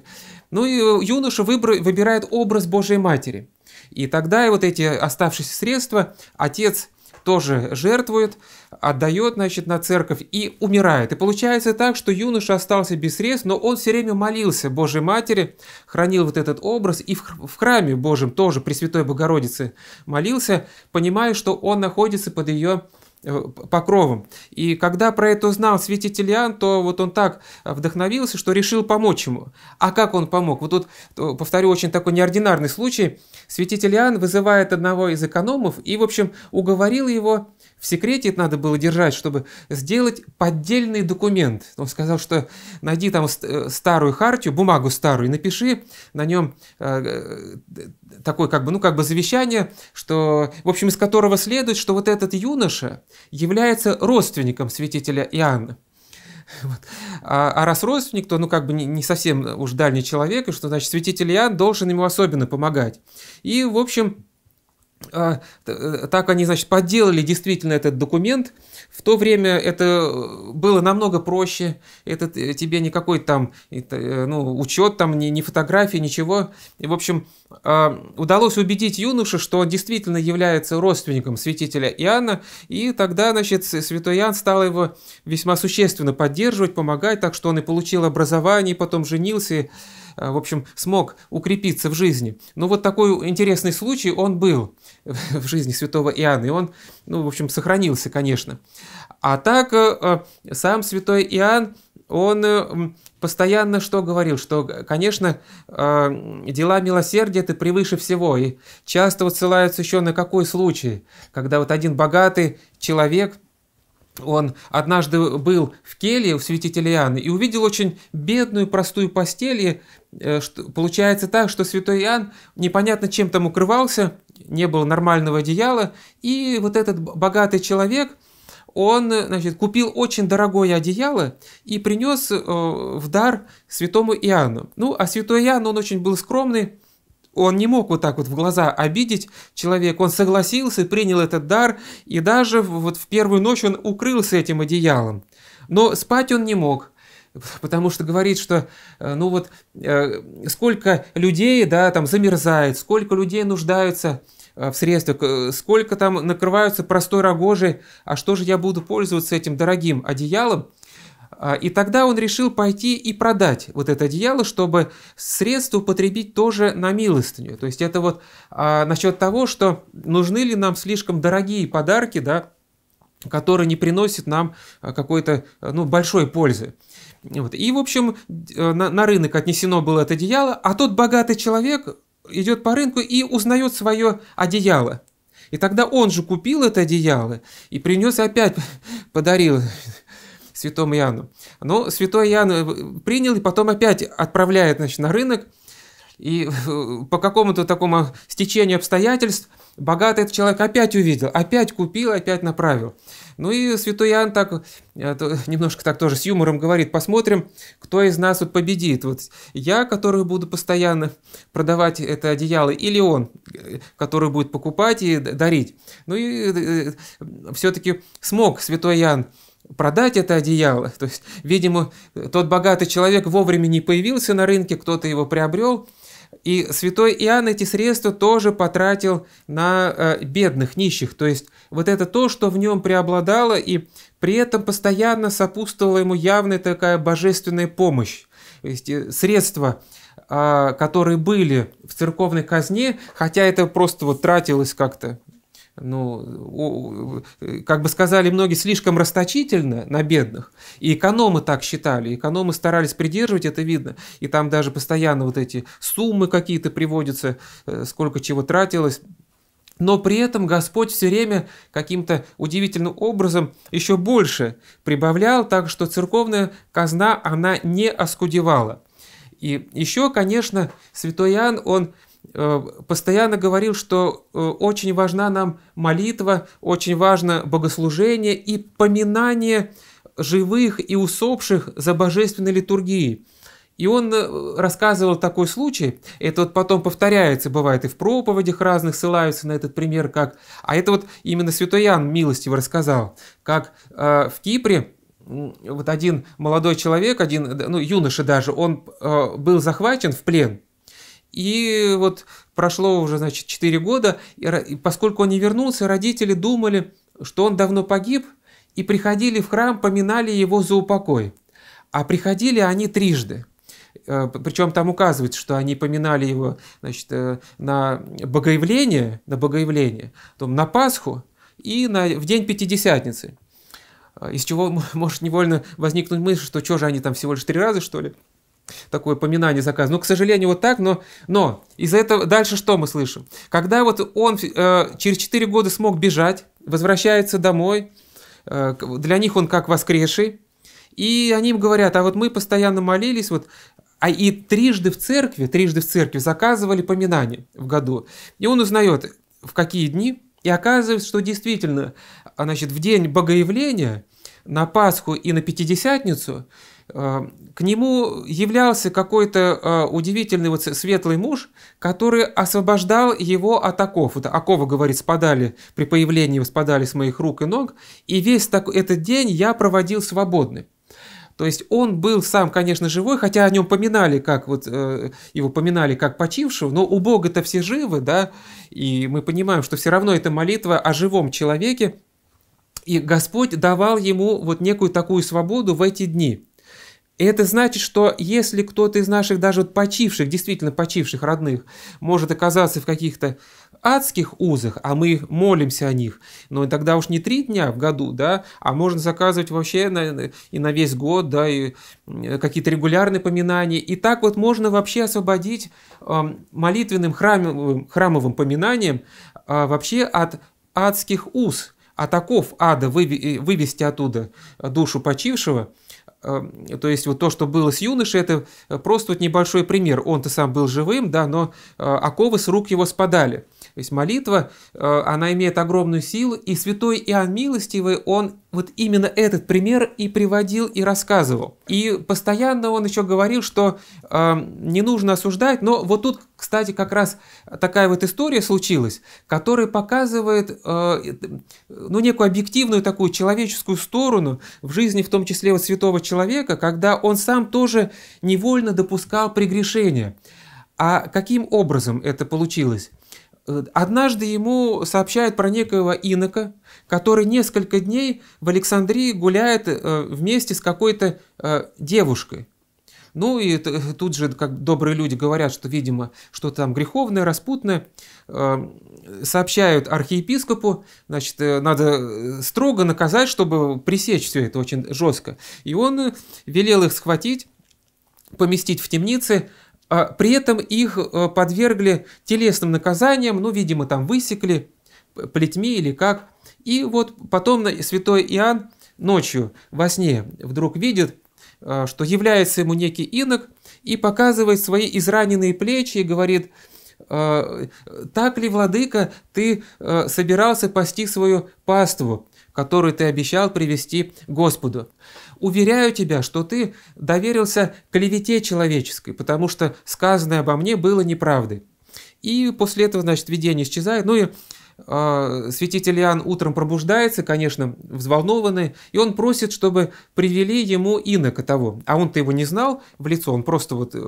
A: Ну и юноша выбор, выбирает образ Божьей Матери. И тогда и вот эти оставшиеся средства отец тоже жертвует, отдает, значит, на церковь и умирает. И получается так, что юноша остался без средств, но он все время молился Божьей Матери, хранил вот этот образ и в храме Божьем тоже, при Святой Богородице молился, понимая, что он находится под ее Э, покровом. И когда про это узнал святитель Иоанн, то вот он так вдохновился, что решил помочь ему. А как он помог? Вот тут, э, повторю, очень такой неординарный случай. Святитель Иоанн вызывает одного из экономов и, в общем, уговорил его в секрете это надо было держать, чтобы сделать поддельный документ. Он сказал, что найди там э, старую хартию, бумагу старую, и напиши на нем такое как бы, ну как бы завещание, что, в общем, из которого следует, что вот этот юноша является родственником святителя Иоанна. Вот. А, а раз родственник, то ну как бы не, не совсем уж дальний человек, и что значит святитель Иоанн должен ему особенно помогать. И, в общем, а, э, так они, значит, подделали действительно этот документ. В то время это э, было намного проще. Это э, тебе никакой там это, ну, учет, там, ни, ни фотографии, ничего. И, в общем, а, удалось убедить юношу, что он действительно является родственником святителя Иоанна. И тогда, значит, святой Иоанн стал его весьма существенно поддерживать, помогать. Так что он и получил образование, и потом женился в общем, смог укрепиться в жизни. Но ну, вот такой интересный случай он был в жизни святого Иоанна. И он, ну, в общем, сохранился, конечно. А так э, э, сам святой Иоанн, он э, постоянно что говорил, что, конечно, дела милосердия это превыше всего. И часто вот ссылаются еще на какой случай, когда вот один богатый человек – он однажды был в келье у святителя Иоанна и увидел очень бедную, простую постель. И, э, что, получается так, что святой Иоанн непонятно чем там укрывался, не было нормального одеяла, и вот этот богатый человек, он, значит, купил очень дорогое одеяло и принес э, в дар святому Иоанну. Ну, а святой Иоанн, он очень был скромный, он не мог вот так вот в глаза обидеть человека, он согласился, принял этот дар, и даже вот в первую ночь он укрылся этим одеялом. Но спать он не мог – потому что говорит, что, э, ну вот, э, сколько людей, да, там замерзает, сколько людей нуждаются э, в средствах, сколько там накрываются простой рогожей, а что же я буду пользоваться этим дорогим одеялом? А, и тогда он решил пойти и продать вот это одеяло, чтобы средства употребить тоже на милостыню. То есть это вот а, насчет того, что нужны ли нам слишком дорогие подарки, да, которые не приносят нам какой-то ну, большой пользы. Вот. И, в общем, э, на, на рынок отнесено было это одеяло, а тот богатый человек идет по рынку и узнает свое одеяло. И тогда он же купил это одеяло и принес и опять подарил святому Иоанну. Но святой Иоанн э, принял и потом опять отправляет значит, на рынок. И по какому-то такому стечению обстоятельств Богатый этот человек опять увидел, опять купил, опять направил. Ну и святой Иоанн так, э, немножко так тоже с юмором говорит, посмотрим, кто из нас вот победит. Вот я, который буду постоянно продавать это одеяло, или он, э, который будет покупать и дарить. Ну и э, все-таки смог святой Иоанн продать это одеяло. То есть, видимо, тот богатый человек вовремя не появился на рынке, кто-то его приобрел, и святой Иоанн эти средства тоже потратил на э, бедных, нищих. То есть вот это то, что в нем преобладало, и при этом постоянно сопутствовала ему явная такая божественная помощь. То есть э, средства, э, которые были в церковной казне, хотя это просто вот тратилось как-то ну, э, как бы сказали многие, слишком расточительно на бедных. И экономы так считали, экономы старались придерживать, это видно. И там даже постоянно вот эти суммы какие-то приводятся, э, сколько чего тратилось. Но при этом Господь все время каким-то удивительным образом еще больше прибавлял, так что церковная казна, она не оскудевала. И еще, конечно, святой Иоанн, он Э, постоянно говорил, что э, очень важна нам молитва, очень важно богослужение и поминание живых и усопших за божественной литургией. И он э, рассказывал такой случай, это вот потом повторяется, бывает и в проповедях разных ссылаются на этот пример, как, а это вот именно святой Ян милостиво рассказал, как э, в Кипре вот один молодой человек, один, ну, юноша даже, он э, был захвачен в плен – и вот прошло уже, значит, 4 года, и поскольку он не вернулся, родители думали, что он давно погиб, и приходили в храм, поминали его за упокой. А приходили они трижды. Э, Причем там указывается, что они поминали его значит, э, на богоявление, на богоявление, потом на Пасху и на, в день Пятидесятницы. Э, из чего может невольно возникнуть мысль, что что же они там всего лишь три раза, что ли, такое поминание заказа. Ну, к сожалению, вот так, но, но из-за этого дальше что мы слышим? Когда вот он э, через 4 года смог бежать, возвращается домой, э, для них он как воскресший, и они им говорят, а вот мы постоянно молились, вот, а и трижды в церкви, трижды в церкви заказывали поминание в году. И он узнает, в какие дни, и оказывается, что действительно, а, значит, в день Богоявления, на Пасху и на Пятидесятницу – Э, к нему являлся какой-то э, удивительный вот светлый муж, который освобождал его от оков. Вот оковы, говорит, спадали при появлении, спадали с моих рук и ног, и весь так, этот день я проводил свободный. То есть он был сам, конечно, живой, хотя о нем поминали как вот э, его поминали как почившего, но у Бога-то все живы, да, и мы понимаем, что все равно это молитва о живом человеке, и Господь давал ему вот некую такую свободу в эти дни. И это значит, что если кто-то из наших даже почивших, действительно почивших родных, может оказаться в каких-то адских узах, а мы молимся о них, но тогда уж не три дня в году, да, а можно заказывать вообще на, и на весь год, да, и э, какие-то регулярные поминания. И так вот можно вообще освободить э, молитвенным храмовым, храмовым поминанием э, вообще от адских уз, атаков ада, вы, э, вывести оттуда душу почившего – Эм, то есть вот то, что было с юношей, это э, просто вот небольшой пример. Он-то сам был живым, да, но э, оковы с рук его спадали. То есть молитва, э, она имеет огромную силу, и святой Иоанн Милостивый, он вот именно этот пример и приводил, и рассказывал. И постоянно он еще говорил, что э, не нужно осуждать, но вот тут, кстати, как раз такая вот история случилась, которая показывает, э, ну, некую объективную такую человеческую сторону в жизни, в том числе вот святого человека, когда он сам тоже невольно допускал прегрешения. А каким образом это получилось? Однажды ему сообщают про некоего инока, который несколько дней в Александрии гуляет э, вместе с какой-то э, девушкой. Ну и тут же, как добрые люди говорят, что, видимо, что-то там греховное, распутное, э, сообщают архиепископу, значит, надо строго наказать, чтобы пресечь все это очень жестко. И он велел их схватить, поместить в темнице, а при этом их э, подвергли телесным наказаниям, ну, видимо, там высекли плетьми или как. И вот потом святой Иоанн ночью во сне вдруг видит, э, что является ему некий инок и показывает свои израненные плечи и говорит, «Э, так ли, владыка, ты собирался пасти свою паству, которую ты обещал привести Господу? Уверяю тебя, что ты доверился клевете человеческой, потому что сказанное обо мне было неправдой. И после этого, значит, видение исчезает. Ну и а, святитель Иоанн утром пробуждается, конечно, взволнованный, и он просит, чтобы привели ему инока того. А он-то его не знал в лицо, он просто вот э,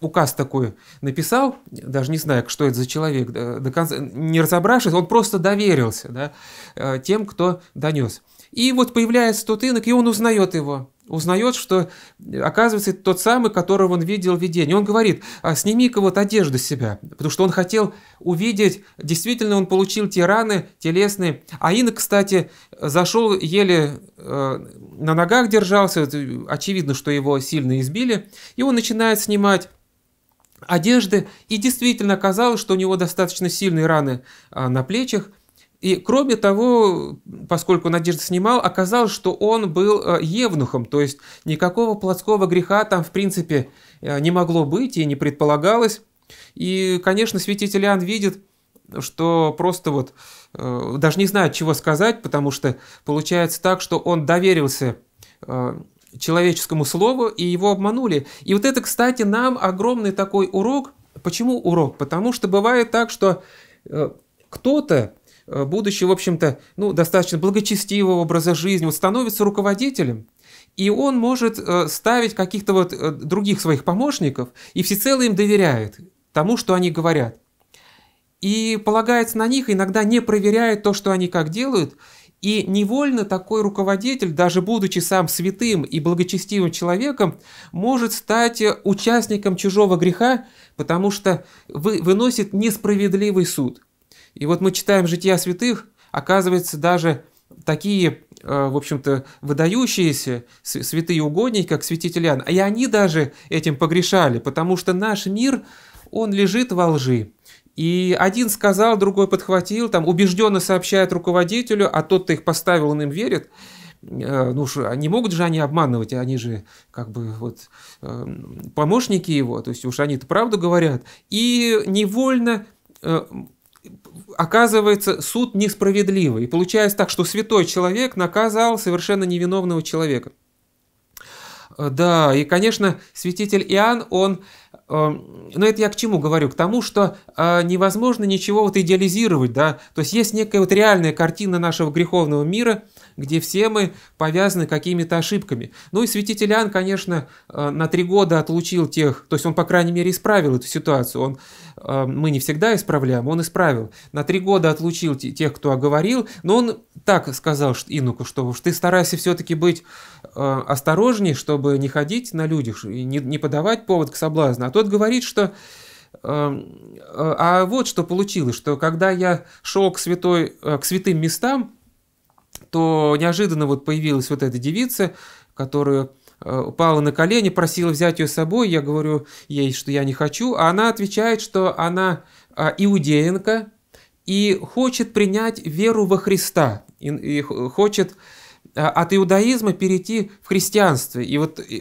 A: указ такой написал, даже не зная, что это за человек, до конца, не разобравшись, он просто доверился да, э, тем, кто донес. И вот появляется тот инок, и он узнает его. Узнает, что оказывается это тот самый, которого он видел в видении. Он говорит, «А, сними-ка вот одежду с себя, потому что он хотел увидеть, действительно он получил те раны телесные. А инок, кстати, зашел, еле э, на ногах держался, очевидно, что его сильно избили, и он начинает снимать одежды, и действительно оказалось, что у него достаточно сильные раны а, на плечах – и кроме того, поскольку Надежда снимал, оказалось, что он был э, евнухом, то есть никакого плотского греха там в принципе э, не могло быть и не предполагалось. И, конечно, святитель Иоанн видит, что просто вот э, даже не знает, чего сказать, потому что получается так, что он доверился человеческому слову, и его обманули. И вот это, кстати, нам огромный такой урок. Почему урок? Потому что бывает так, что кто-то Э, будучи, в общем-то, ну, достаточно благочестивого образа жизни, вот становится руководителем, и он может э, ставить каких-то вот э, других своих помощников и всецело им доверяет тому, что они говорят. И полагается на них, иногда не проверяет то, что они как делают, и невольно такой руководитель, даже будучи сам святым и благочестивым человеком, может стать участником чужого греха, потому что выносит несправедливый суд. И вот мы читаем «Жития святых», оказывается, даже такие, э, в общем-то, выдающиеся святые угодники, как святитель Иоанн, и они даже этим погрешали, потому что наш мир, он лежит во лжи. И один сказал, другой подхватил, там убежденно сообщает руководителю, а тот-то их поставил, он им верит. Э, ну, что, а не могут же они обманывать, они же как бы вот э, помощники его, то есть уж они-то правду говорят. И невольно оказывается суд несправедливый. И получается так, что святой человек наказал совершенно невиновного человека. Э, да, и, конечно, святитель Иоанн, он... Эм, но ну, это я к чему говорю? К тому, что э, невозможно ничего вот идеализировать, да? То есть есть некая вот реальная картина нашего греховного мира, где все мы повязаны какими-то ошибками. Ну и святитель Иоанн, конечно, э, на три года отлучил тех, то есть он, по крайней мере, исправил эту ситуацию. Он, мы не всегда исправляем, он исправил. На три года отлучил тех, кто оговорил, но он так сказал Инуку, что уж ты старайся все-таки быть осторожнее чтобы чтобы не ходить на людях, не, не подавать повод к соблазну. А тот говорит, что эм, э, а вот что получилось, что когда я шел к, святой, э, к святым местам, то неожиданно вот появилась вот эта девица, которая э, упала на колени, просила взять ее с собой. Я говорю ей, что я не хочу. А она отвечает, что она иудеенка и хочет принять веру во Христа. И, и хочет Э, от иудаизма перейти в христианство. И вот э,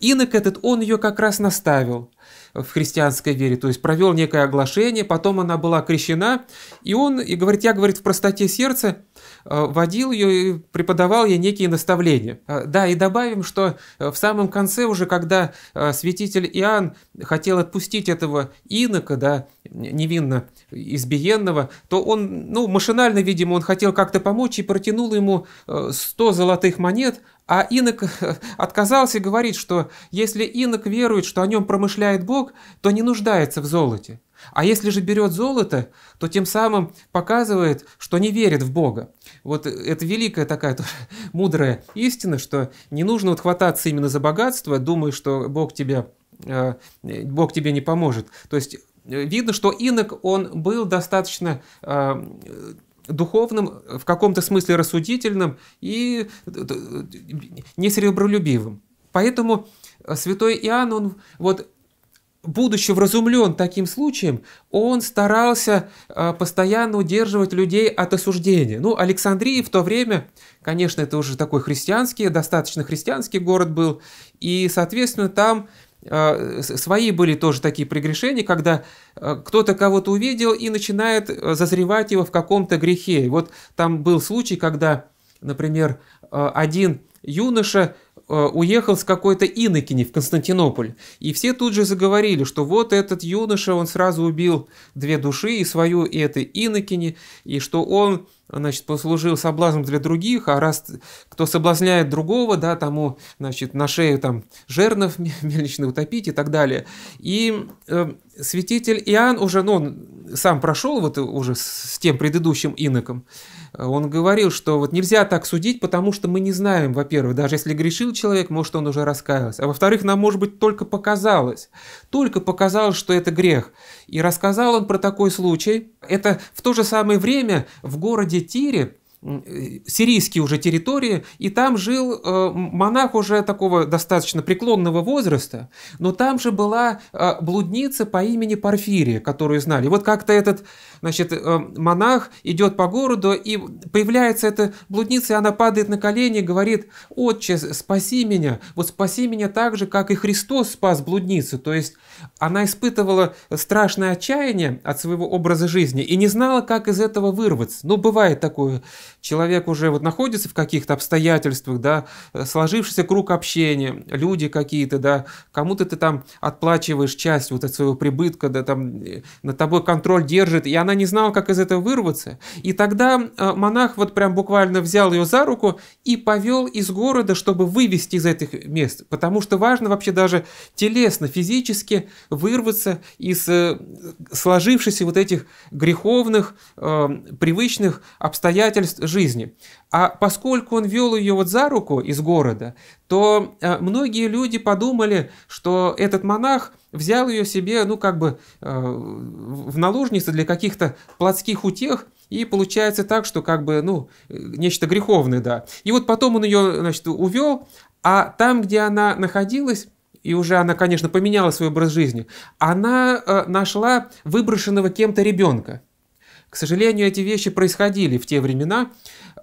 A: инок этот, он ее как раз наставил в христианской вере, то есть провел некое оглашение, потом она была крещена, и он, и говорит, я, говорит, в простоте сердца э, водил ее и преподавал ей некие наставления. Да, и добавим, что в самом конце уже, когда святитель Иоанн хотел отпустить этого инока, да, невинно избиенного, то он, ну, машинально, видимо, он хотел как-то помочь и протянул ему 100 э, золотых монет, а инок отказался и говорит, что если инок верует, что о нем промышляет Бог, то не нуждается в золоте. А если же берет золото, то тем самым показывает, что не верит в Бога. Вот это великая такая тоже мудрая истина, что не нужно вот хвататься именно за богатство, думая, что Бог тебя э, Бог тебе не поможет. То есть Видно, что инок, он был достаточно э, духовным, в каком-то смысле рассудительным и э, не серебролюбивым. Поэтому э, святой Иоанн, он вот будучи вразумлен таким случаем, он старался постоянно удерживать людей от осуждения. Ну, Александрия в то время, конечно, это уже такой христианский, достаточно христианский город был, и, соответственно, там а, свои были тоже такие прегрешения, когда а, кто-то кого-то увидел и начинает э, зазревать его в каком-то грехе. И вот там был случай, когда, например, а, один юноша уехал с какой-то инокини в Константинополь. И все тут же заговорили, что вот этот юноша, он сразу убил две души, и свою, и этой инокини, и что он значит, послужил соблазном для других, а раз кто соблазняет другого, да, тому, значит, на шею там жернов мельничный утопить и так далее. И э, святитель Иоанн уже, ну, он сам прошел вот уже с тем предыдущим иноком, он говорил, что вот нельзя так судить, потому что мы не знаем, во-первых, даже если грешил человек, может, он уже раскаялся, а во-вторых, нам, может быть, только показалось, только показалось, что это грех, и рассказал он про такой случай. Это в то же самое время в городе Тире сирийские уже территории, и там жил э, монах уже такого достаточно преклонного возраста, но там же была э, блудница по имени Парфирия, которую знали. вот как-то этот значит, э, монах идет по городу, и появляется эта блудница, и она падает на колени и говорит, «Отче, спаси меня! Вот спаси меня так же, как и Христос спас блудницу!» То есть она испытывала страшное отчаяние от своего образа жизни и не знала, как из этого вырваться. Но ну, бывает такое человек уже вот находится в каких-то обстоятельствах, да, э, сложившийся круг общения, люди какие-то, да, кому-то ты там отплачиваешь часть вот от своего прибытка, да, там э, над тобой контроль держит, и она не знала, как из этого вырваться. И тогда э, монах вот прям буквально взял ее за руку и повел из города, чтобы вывести из этих мест, потому что важно вообще даже телесно, физически вырваться из сложившихся вот этих греховных, привычных обстоятельств, жизни. А поскольку он вел ее вот за руку из города, то э, многие люди подумали, что этот монах взял ее себе, ну, как бы э, в наложницы для каких-то плотских утех, и получается так, что как бы, ну, нечто греховное, да. И вот потом он ее, значит, увел, а там, где она находилась, и уже она, конечно, поменяла свой образ жизни, она э, нашла выброшенного кем-то ребенка. К сожалению, эти вещи происходили в те времена.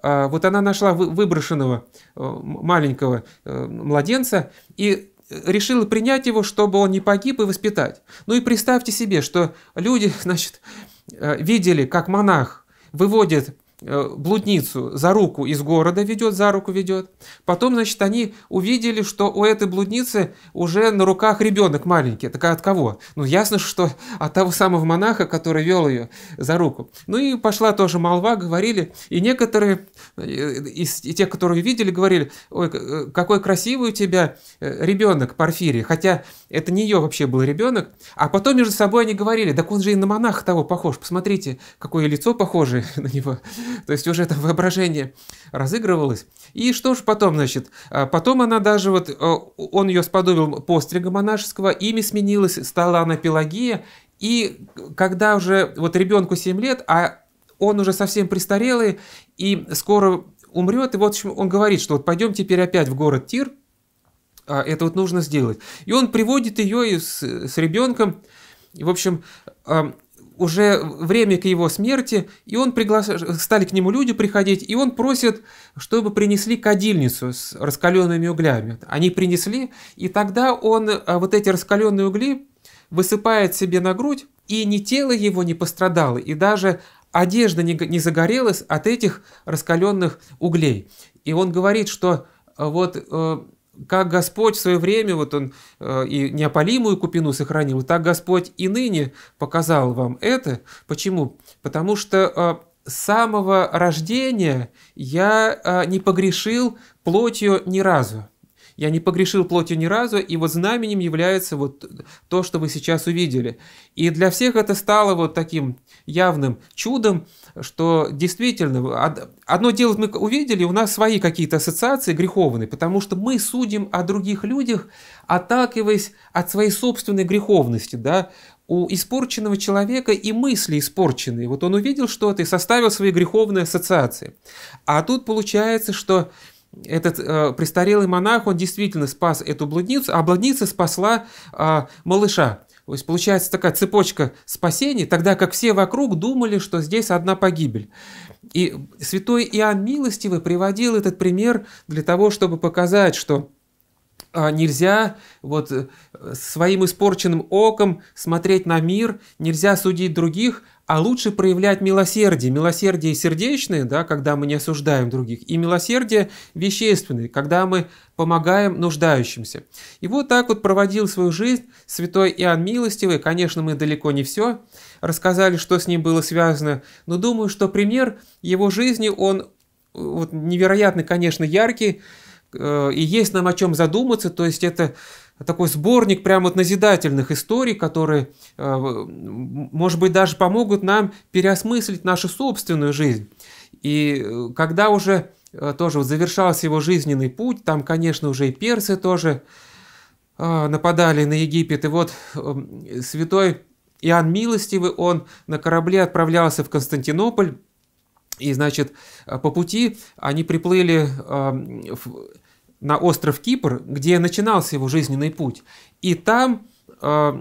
A: А, вот она нашла выброшенного э, маленького э, младенца и э, решила принять его, чтобы он не погиб и воспитать. Ну и представьте себе, что люди, значит, видели, как монах выводит Э, блудницу за руку из города ведет, за руку ведет. Потом, значит, они увидели, что у этой блудницы уже на руках ребенок маленький. Такая от кого? Ну, ясно, что от того самого монаха, который вел ее за руку. Ну и пошла тоже молва, говорили, и некоторые э, из тех, которые видели, говорили, ой, э, какой красивый у тебя ребенок Порфирий, хотя это не ее вообще был ребенок, а потом между собой они говорили, так он же и на монаха того похож, посмотрите, какое лицо похожее на него. То есть уже это воображение разыгрывалось. И что же потом, значит? А, потом она даже вот, а, он ее сподобил пострига монашеского, имя сменилось, стала она Пелагия. И когда уже вот ребенку 7 лет, а он уже совсем престарелый и скоро умрет, и вот он говорит, что вот пойдем теперь опять в город Тир, а, это вот нужно сделать. И он приводит ее с, с ребенком, и, в общем, уже время к его смерти, и он приглашает, стали к нему люди приходить, и он просит, чтобы принесли кадильницу с раскаленными углями. Они принесли, и тогда он а, вот эти раскаленные угли высыпает себе на грудь, и ни тело его не пострадало, и даже одежда не загорелась от этих раскаленных углей. И он говорит, что а, вот э, как Господь в свое время, вот он э, и неопалимую купину сохранил, так Господь и ныне показал вам это. Почему? Потому что э, с самого рождения я э, не погрешил плотью ни разу. Я не погрешил плотью ни разу, и вот знаменем является вот то, что вы сейчас увидели. И для всех это стало вот таким явным чудом, что действительно, одно дело мы увидели, у нас свои какие-то ассоциации греховные, потому что мы судим о других людях, отталкиваясь от своей собственной греховности, да, у испорченного человека и мысли испорченные. Вот он увидел что-то и составил свои греховные ассоциации. А тут получается, что этот э, престарелый монах, он действительно спас эту блудницу, а блудница спасла э, малыша. То есть получается такая цепочка спасений, тогда как все вокруг думали, что здесь одна погибель. И святой Иоанн Милостивый приводил этот пример для того, чтобы показать, что а, нельзя вот э, своим испорченным оком смотреть на мир, нельзя судить других, а лучше проявлять милосердие. Милосердие сердечное, да, когда мы не осуждаем других, и милосердие вещественное, когда мы помогаем нуждающимся. И вот так вот проводил свою жизнь святой Иоанн Милостивый. Конечно, мы далеко не все рассказали, что с ним было связано, но думаю, что пример его жизни, он э, вот, невероятно, конечно, яркий, э, и есть нам о чем задуматься, то есть это а такой сборник прямо вот назидательных историй, которые, э, может быть, даже помогут нам переосмыслить нашу собственную жизнь. И э, когда уже э, тоже вот завершался его жизненный путь, там, конечно, уже и персы тоже нападали на Египет. И вот эм, святой Иоанн Милостивый, он на корабле отправлялся в Константинополь, и, значит, по пути они приплыли эм, в на остров Кипр, где начинался его жизненный путь. И там э,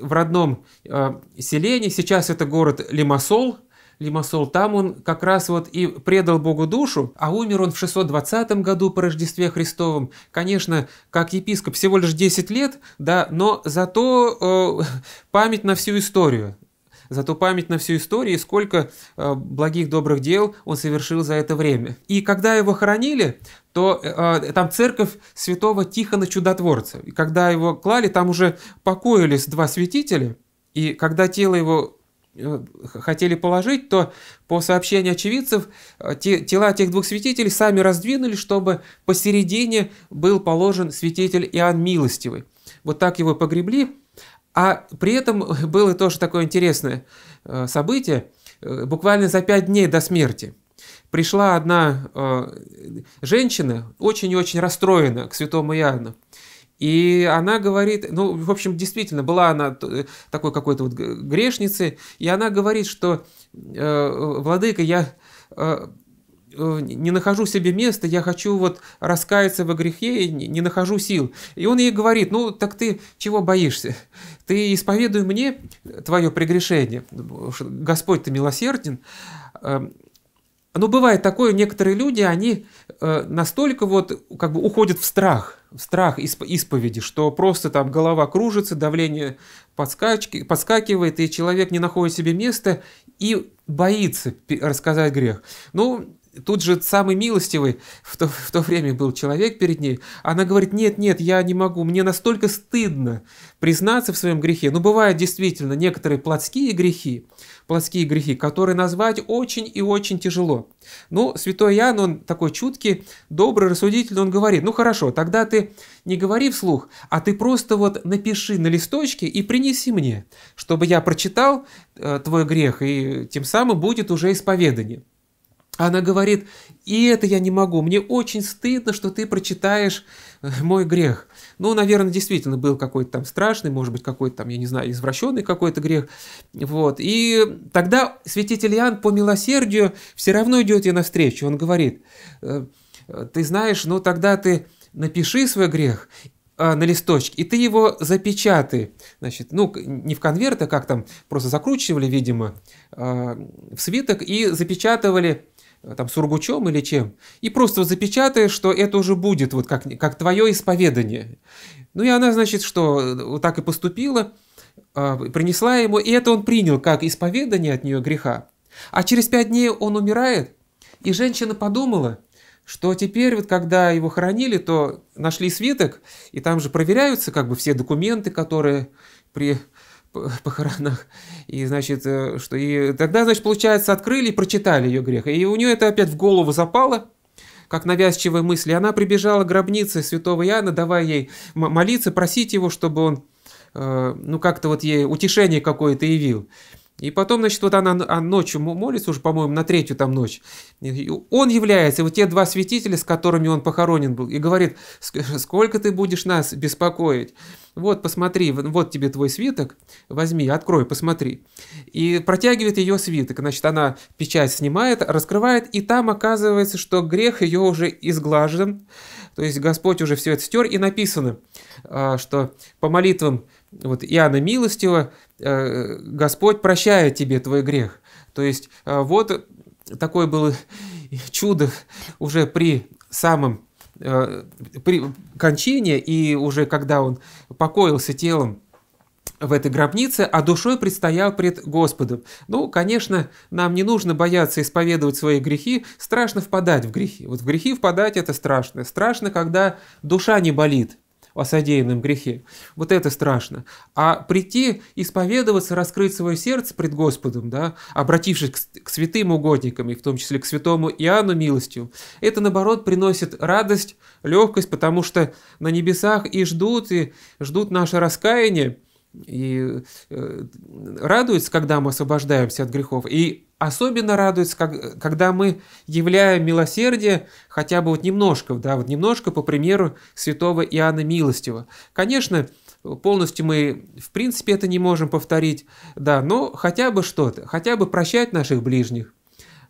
A: в родном э, селении, сейчас это город Лимассол, Лимассол, там он как раз вот и предал Богу душу, а умер он в 620 году по Рождестве Христовом. Конечно, как епископ всего лишь 10 лет, да, но зато э, память на всю историю. Зато память на всю историю сколько э, благих добрых дел он совершил за это время. И когда его хоронили, то э, а, там церковь святого Тихона Чудотворца. И когда его клали, там уже покоились два святителя, и когда тело его э, хотели положить, то по сообщению очевидцев э, те, тела тех двух святителей сами раздвинули, чтобы посередине был положен святитель Иоанн Милостивый. Вот так его погребли. А при этом было тоже такое интересное э, событие. Буквально за пять дней до смерти – пришла одна э, женщина, очень и очень расстроена к святому Иоанну. И она говорит, ну, в общем, действительно, была она э, такой какой-то вот грешницей, и она говорит, что, э, владыка, я э, э, не нахожу себе места, я хочу вот раскаяться во грехе, и не нахожу сил. И он ей говорит, ну так ты чего боишься? Ты исповедуй мне твое прегрешение, Господь ты милосерден, э, но ну, бывает такое, некоторые люди, они э, настолько вот как бы уходят в страх, в страх исповеди, что просто там голова кружится, давление подскачки, подскакивает, и человек не находит себе места и боится рассказать грех. Ну, Тут же самый милостивый в то, в то время был человек перед ней. Она говорит, нет, нет, я не могу, мне настолько стыдно признаться в своем грехе. Ну, бывают действительно некоторые плотские грехи, плотские грехи, которые назвать очень и очень тяжело. Но ну, святой Иоанн, он такой чуткий, добрый, рассудительный, он говорит, ну хорошо, тогда ты не говори вслух, а ты просто вот напиши на листочке и принеси мне, чтобы я прочитал э, твой грех, и тем самым будет уже исповедание. Она говорит, и это я не могу, мне очень стыдно, что ты прочитаешь э, мой грех. Ну, наверное, действительно был какой-то там страшный, может быть, какой-то там, я не знаю, извращенный какой-то грех. Вот. И тогда святитель Иоанн по милосердию все равно идет ей навстречу. Он говорит, «Э, ты знаешь, ну тогда ты напиши свой грех, э, на листочке, и ты его запечатай. Значит, ну, не в конверт, а как там, просто закручивали, видимо, в свиток и запечатывали Э, там сургучом или чем, и просто запечатаешь, что это уже будет вот как, как твое исповедание. Ну и она, значит, что э, вот так и поступила, а, принесла ему, и это он принял как исповедание от нее греха. А через пять дней он умирает, и женщина подумала, что теперь вот когда его хоронили, то нашли свиток, и там же проверяются как бы все документы, которые при похоронах. И, значит, э, что и тогда, значит, получается, открыли и прочитали ее грех. И у нее это опять в голову запало, как навязчивая мысль. она прибежала к гробнице святого Иоанна, давая ей молиться, просить его, чтобы он, э, ну, как-то вот ей утешение какое-то явил. И потом, значит, вот она а ночью молится, уже, по-моему, на третью там ночь. Он является, вот те два святителя, с которыми он похоронен был, и говорит, сколько ты будешь нас беспокоить? вот посмотри, вот тебе твой свиток, возьми, открой, посмотри. И протягивает ее свиток, значит, она печать снимает, раскрывает, и там оказывается, что грех ее уже изглажен, то есть Господь уже все это стер, и написано, а, что по молитвам вот Иоанна Милостива э, Господь прощает тебе твой грех. То есть а, вот такое было чудо уже при самом Э, при кончине и уже когда он покоился телом в этой гробнице, а душой предстоял пред Господом. Ну, конечно, нам не нужно бояться исповедовать свои грехи, страшно впадать в грехи. Вот в грехи впадать это страшно. Страшно, когда душа не болит, о содеянном грехе. Вот это страшно. А прийти, исповедоваться, раскрыть свое сердце пред Господом, да, обратившись к, к святым угодникам, и в том числе к святому Иоанну милостью, это, наоборот, приносит радость, легкость, потому что на небесах и ждут, и ждут наше раскаяние, и э, радуются, когда мы освобождаемся от грехов, и особенно радуется, как, когда мы являем милосердие хотя бы вот немножко, да, вот немножко по примеру святого Иоанна Милостива. Конечно, полностью мы в принципе это не можем повторить, да, но хотя бы что-то, хотя бы прощать наших ближних,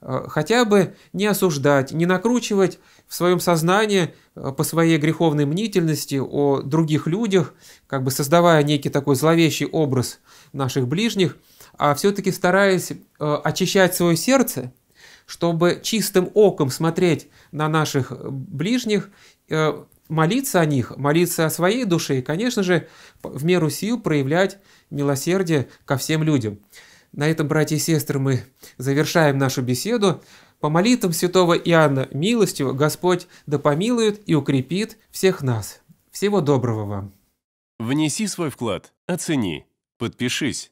A: э, хотя бы не осуждать, не накручивать в своем сознании э, по своей греховной мнительности о других людях, как бы создавая некий такой зловещий образ наших ближних – а все-таки стараясь э, очищать свое сердце, чтобы чистым оком смотреть на наших ближних, э, молиться о них, молиться о своей душе и, конечно же, в меру сил проявлять милосердие ко всем людям. На этом, братья и сестры, мы завершаем нашу беседу. По молитвам святого Иоанна милостью Господь да помилует и укрепит всех нас. Всего доброго вам. Внеси свой вклад, оцени, подпишись